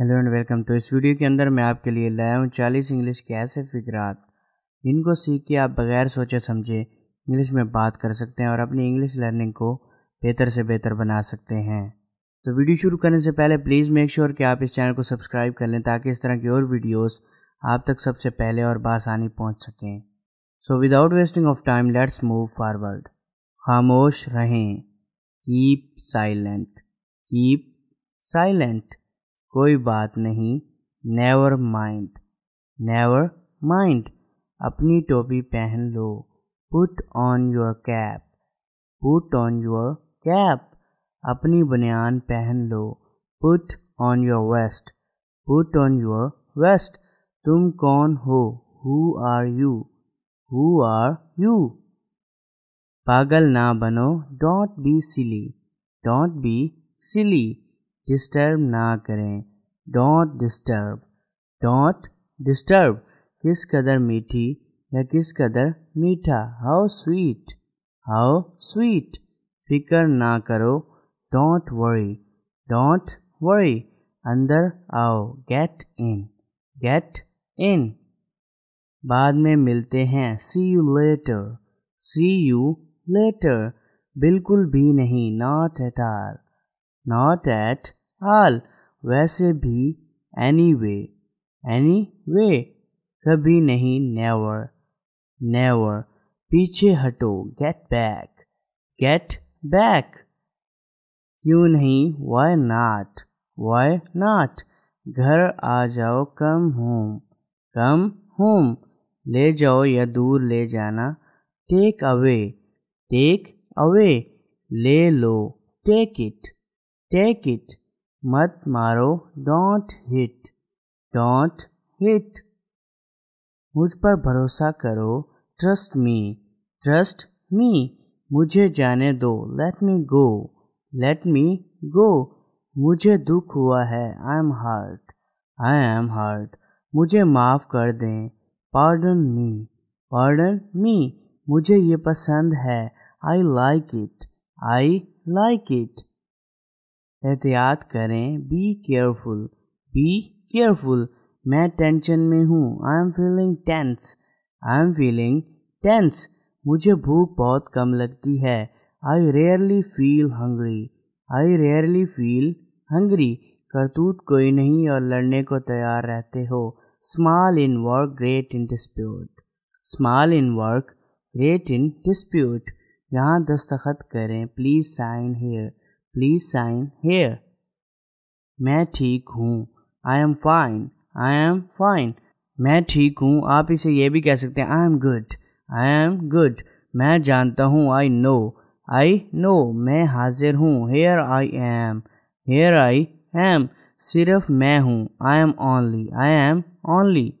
hello and welcome तो इस video के अंदर मैं आपके लिए लाया हूँ चालीस इंग्लिश के ऐसे फिक्रात जिनको सीख के आप बगैर सोचे समझे इंग्लिश में बात कर सकते हैं और अपनी इंग्लिश लर्निंग को बेहतर से बेहतर बना सकते हैं तो वीडियो शुरू करने से पहले प्लीज़ मेक श्योर कि आप इस चैनल को सब्सक्राइब कर लें ताकि इस तरह की और वीडियोज़ आप तक सबसे पहले और बासानी पहुँच सकें so without wasting of time let's move forward खामोश रहें कीप साइलेंट कीप साइलेंट कोई बात नहीं नेवर माइंड नेवर माइंड अपनी टोपी पहन लो put on your cap put on your cap अपनी बनियान पहन लो put on your vest put on your vest तुम कौन हो who are you who are you पागल ना बनो don't be silly don't be silly disturb ना करें डोंट डिस्टर्ब डोंट डिस्टर्ब किस कदर मीठी या किस कदर मीठा हाउ स्वीट हाउ स्वीट फिकर ना करो डोंट वरी डोंट वरी अंदर आओ गेट इन गेट इन बाद में मिलते हैं see you later see you later बिल्कुल भी नहीं not at all not at all वैसे भी एनी वे एनी वे कभी नहीं नेवर नेवर पीछे हटो गेट बैक गेट बैक क्यों नहीं वाई नाट वाई नाट घर आ जाओ कम होम कम होम ले जाओ या दूर ले जाना टेक अवे टेक अवे ले लो टेक इट टेक इट मत मारो डोंट हिट डोंट हिट मुझ पर भरोसा करो ट्रस्ट मी ट्रस्ट मी मुझे जाने दो let me go let me गो मुझे दुख हुआ है I am hurt I am hurt मुझे माफ़ कर दें पार्डन मी पार्डन मी मुझे ये पसंद है I like it I like it एहतियात करें बी केयरफुल बी केयरफुल मैं टेंशन में हूँ I am feeling tense I am feeling tense मुझे भूख बहुत कम लगती है I rarely feel hungry I rarely feel hungry करतूत कोई नहीं और लड़ने को तैयार रहते हो small in work great in dispute small in work great in dispute यहाँ दस्तखत करें please sign here please sign here मैं ठीक हूँ I am fine I am fine मैं ठीक हूँ आप इसे यह भी कह सकते हैं I am good I am good मैं जानता हूँ आई नो आई नो मैं हाजिर हूँ here I am here I am सिर्फ मैं हूँ I am only I am only